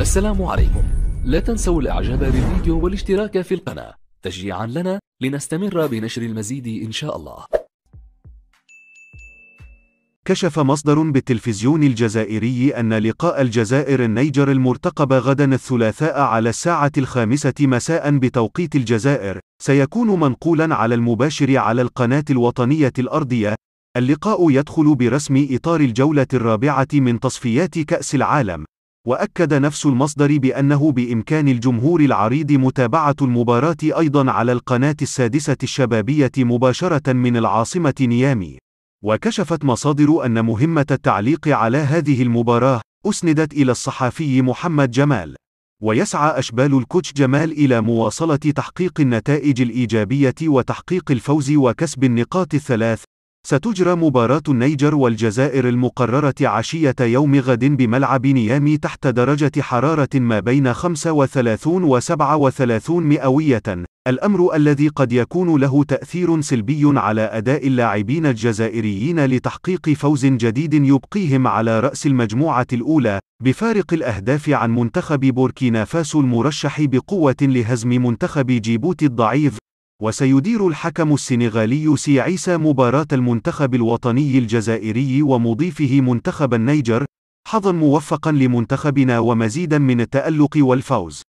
السلام عليكم لا تنسوا الاعجاب بالفيديو والاشتراك في القناة تشجيعا لنا لنستمر بنشر المزيد إن شاء الله كشف مصدر بالتلفزيون الجزائري أن لقاء الجزائر النيجر المرتقب غدا الثلاثاء على الساعة الخامسة مساء بتوقيت الجزائر سيكون منقولا على المباشر على القناة الوطنية الأرضية اللقاء يدخل برسم إطار الجولة الرابعة من تصفيات كأس العالم وأكد نفس المصدر بأنه بإمكان الجمهور العريض متابعة المباراة أيضًا على القناة السادسة الشبابية مباشرة من العاصمة نيامي. وكشفت مصادر أن مهمة التعليق على هذه المباراة أسندت إلى الصحفي محمد جمال. ويسعى أشبال الكوتش جمال إلى مواصلة تحقيق النتائج الإيجابية وتحقيق الفوز وكسب النقاط الثلاث ستجرى مباراة النيجر والجزائر المقررة عشية يوم غد بملعب نيامي تحت درجة حرارة ما بين 35 و 37 مئوية، الأمر الذي قد يكون له تأثير سلبي على أداء اللاعبين الجزائريين لتحقيق فوز جديد يبقيهم على رأس المجموعة الأولى، بفارق الأهداف عن منتخب بوركينا فاسو المرشح بقوة لهزم منتخب جيبوتي الضعيف، وسيدير الحكم السنغالي سي عيسى مباراة المنتخب الوطني الجزائري ومضيفه منتخب النيجر، حظا موفقا لمنتخبنا ومزيدا من التألق والفوز.